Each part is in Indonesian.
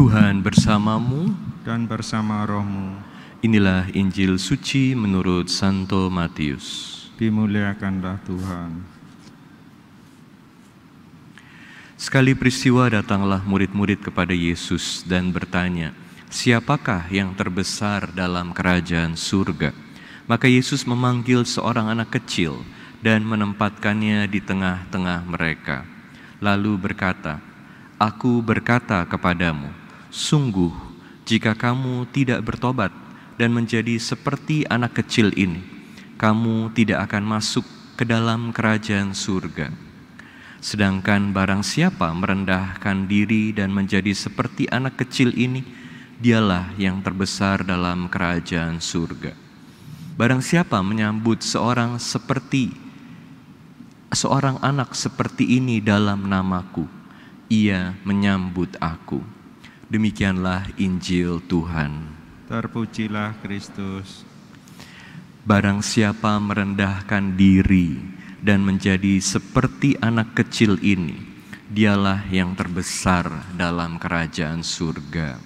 Tuhan bersamamu dan bersama rohmu. Inilah Injil suci menurut Santo Matius. Dimuliakanlah Tuhan. Sekali peristiwa datanglah murid-murid kepada Yesus dan bertanya, "Siapakah yang terbesar dalam kerajaan surga?" Maka Yesus memanggil seorang anak kecil dan menempatkannya di tengah-tengah mereka. Lalu berkata, "Aku berkata kepadamu, Sungguh, jika kamu tidak bertobat dan menjadi seperti anak kecil ini, kamu tidak akan masuk ke dalam kerajaan surga. Sedangkan barang siapa merendahkan diri dan menjadi seperti anak kecil ini, dialah yang terbesar dalam kerajaan surga. Barang siapa menyambut seorang seperti seorang anak seperti ini dalam namaku, ia menyambut aku.' Demikianlah Injil Tuhan. Terpujilah Kristus. Barang siapa merendahkan diri dan menjadi seperti anak kecil ini, dialah yang terbesar dalam kerajaan surga.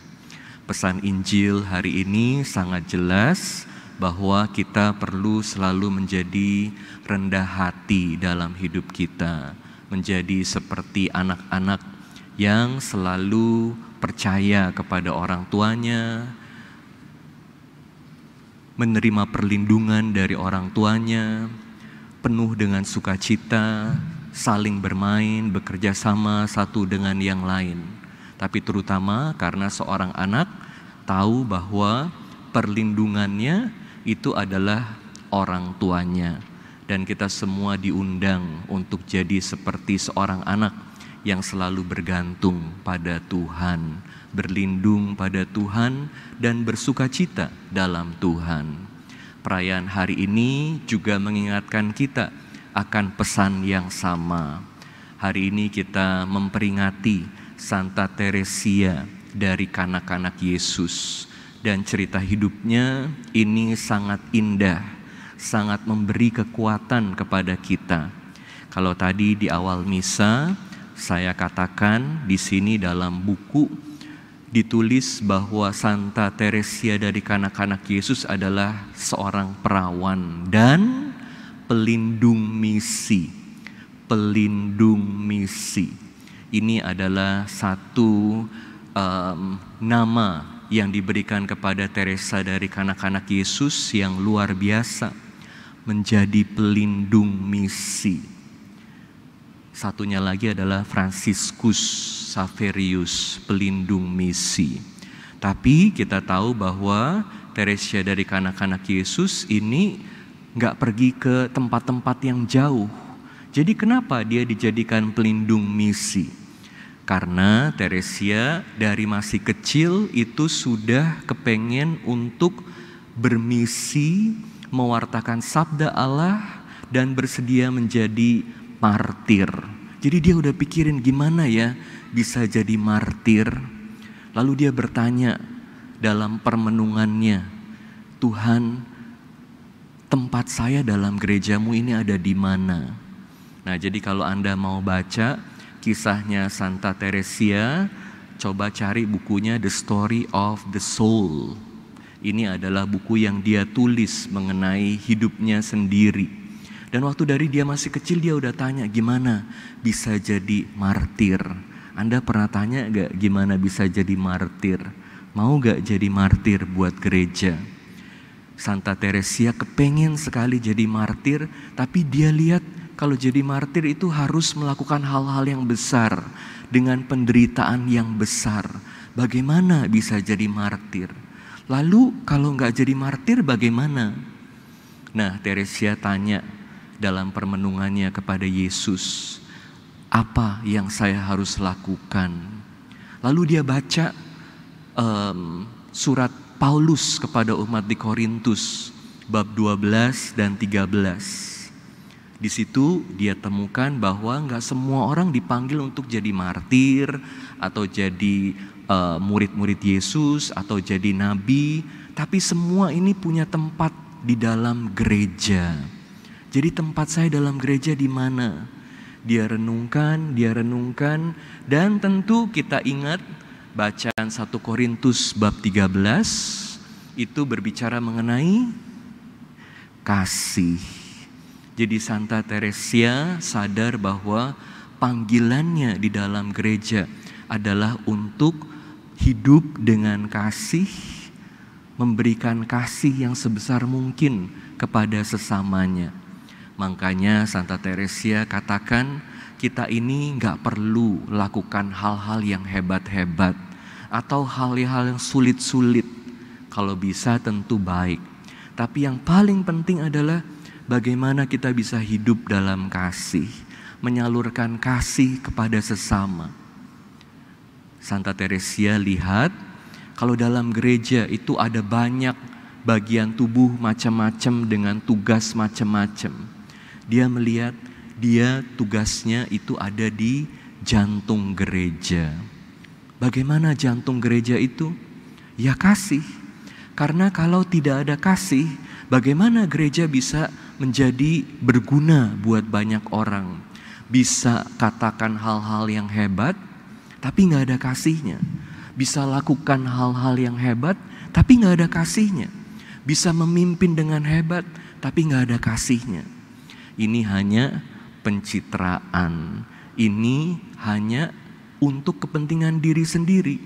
Pesan Injil hari ini sangat jelas bahwa kita perlu selalu menjadi rendah hati dalam hidup kita, menjadi seperti anak-anak yang selalu percaya kepada orang tuanya, menerima perlindungan dari orang tuanya, penuh dengan sukacita, saling bermain, bekerja sama satu dengan yang lain. Tapi terutama karena seorang anak tahu bahwa perlindungannya itu adalah orang tuanya dan kita semua diundang untuk jadi seperti seorang anak yang selalu bergantung pada Tuhan, berlindung pada Tuhan, dan bersuka cita dalam Tuhan. Perayaan hari ini juga mengingatkan kita akan pesan yang sama. Hari ini kita memperingati Santa Teresia dari kanak-kanak Yesus, dan cerita hidupnya ini sangat indah, sangat memberi kekuatan kepada kita. Kalau tadi di awal misa, saya katakan di sini dalam buku ditulis bahwa Santa Teresia dari kanak-kanak Yesus adalah seorang perawan dan pelindung misi. Pelindung misi. Ini adalah satu um, nama yang diberikan kepada Teresa dari kanak-kanak Yesus yang luar biasa menjadi pelindung misi Satunya lagi adalah Franciscus Saverius, pelindung misi. Tapi kita tahu bahwa Teresia dari kanak-kanak Yesus ini nggak pergi ke tempat-tempat yang jauh. Jadi kenapa dia dijadikan pelindung misi? Karena Teresia dari masih kecil itu sudah kepengen untuk bermisi mewartakan sabda Allah dan bersedia menjadi martir. Jadi dia udah pikirin gimana ya bisa jadi martir. Lalu dia bertanya dalam permenungannya, Tuhan tempat saya dalam gerejamu ini ada di mana? Nah jadi kalau Anda mau baca kisahnya Santa Teresia, coba cari bukunya The Story of the Soul. Ini adalah buku yang dia tulis mengenai hidupnya sendiri dan waktu dari dia masih kecil dia udah tanya gimana bisa jadi martir. Anda pernah tanya gak gimana bisa jadi martir? Mau gak jadi martir buat gereja? Santa Teresia kepengen sekali jadi martir, tapi dia lihat kalau jadi martir itu harus melakukan hal-hal yang besar dengan penderitaan yang besar. Bagaimana bisa jadi martir? Lalu kalau nggak jadi martir bagaimana? Nah Teresia tanya dalam permenungannya kepada Yesus, apa yang saya harus lakukan? Lalu dia baca um, surat Paulus kepada umat di Korintus bab 12 dan 13. Di situ dia temukan bahwa nggak semua orang dipanggil untuk jadi martir atau jadi eh, murid-murid uh, murid -murid Yesus atau jadi nabi, tapi semua ini punya tempat di dalam gereja. Jadi tempat saya dalam gereja di mana? Dia renungkan, dia renungkan dan tentu kita ingat bacaan 1 Korintus bab 13 itu berbicara mengenai kasih. Jadi Santa Teresia sadar bahwa panggilannya di dalam gereja adalah untuk hidup dengan kasih, memberikan kasih yang sebesar mungkin kepada sesamanya. Makanya Santa Teresia katakan kita ini nggak perlu lakukan hal-hal yang hebat-hebat atau hal-hal yang sulit-sulit. Kalau bisa tentu baik. Tapi yang paling penting adalah bagaimana kita bisa hidup dalam kasih, menyalurkan kasih kepada sesama. Santa Teresia lihat kalau dalam gereja itu ada banyak bagian tubuh macam-macam dengan tugas macam-macam dia melihat dia tugasnya itu ada di jantung gereja. Bagaimana jantung gereja itu? Ya kasih. Karena kalau tidak ada kasih, bagaimana gereja bisa menjadi berguna buat banyak orang? Bisa katakan hal-hal yang hebat, tapi nggak ada kasihnya. Bisa lakukan hal-hal yang hebat, tapi nggak ada kasihnya. Bisa memimpin dengan hebat, tapi nggak ada kasihnya ini hanya pencitraan. Ini hanya untuk kepentingan diri sendiri,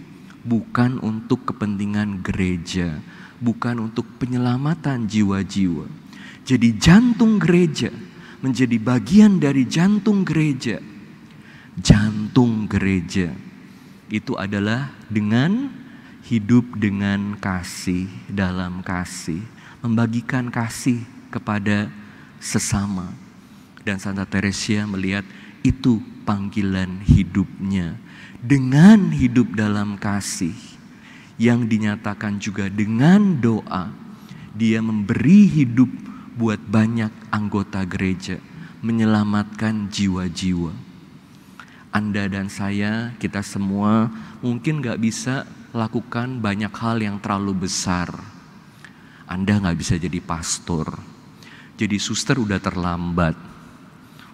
bukan untuk kepentingan gereja, bukan untuk penyelamatan jiwa-jiwa. Jadi jantung gereja menjadi bagian dari jantung gereja. Jantung gereja itu adalah dengan hidup dengan kasih, dalam kasih, membagikan kasih kepada sesama. Dan Santa Teresia melihat itu panggilan hidupnya. Dengan hidup dalam kasih yang dinyatakan juga dengan doa, dia memberi hidup buat banyak anggota gereja, menyelamatkan jiwa-jiwa. Anda dan saya, kita semua mungkin gak bisa lakukan banyak hal yang terlalu besar. Anda gak bisa jadi pastor, jadi suster udah terlambat,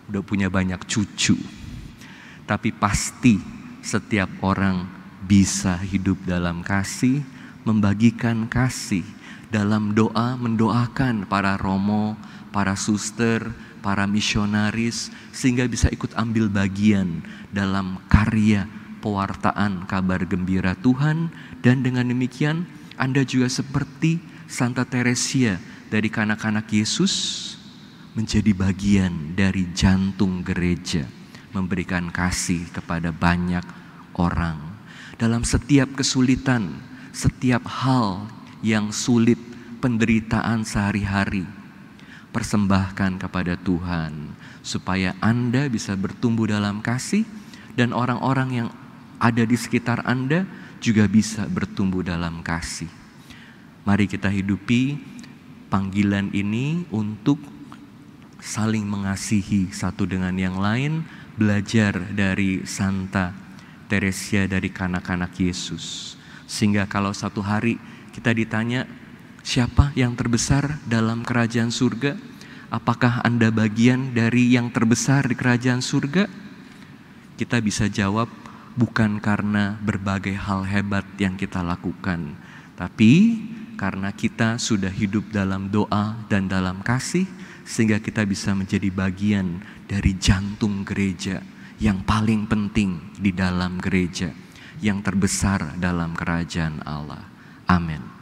udah punya banyak cucu. Tapi pasti setiap orang bisa hidup dalam kasih, membagikan kasih, dalam doa mendoakan para romo, para suster, para misionaris sehingga bisa ikut ambil bagian dalam karya pewartaan kabar gembira Tuhan dan dengan demikian Anda juga seperti Santa Teresia dari kanak-kanak Yesus menjadi bagian dari jantung gereja, memberikan kasih kepada banyak orang. Dalam setiap kesulitan, setiap hal yang sulit, penderitaan sehari-hari, persembahkan kepada Tuhan supaya Anda bisa bertumbuh dalam kasih dan orang-orang yang ada di sekitar Anda juga bisa bertumbuh dalam kasih. Mari kita hidupi panggilan ini untuk saling mengasihi satu dengan yang lain, belajar dari Santa Teresia dari kanak-kanak Yesus. Sehingga kalau satu hari kita ditanya siapa yang terbesar dalam kerajaan surga, apakah Anda bagian dari yang terbesar di kerajaan surga? Kita bisa jawab bukan karena berbagai hal hebat yang kita lakukan, tapi karena kita sudah hidup dalam doa dan dalam kasih, sehingga kita bisa menjadi bagian dari jantung gereja yang paling penting di dalam gereja, yang terbesar dalam kerajaan Allah. Amin.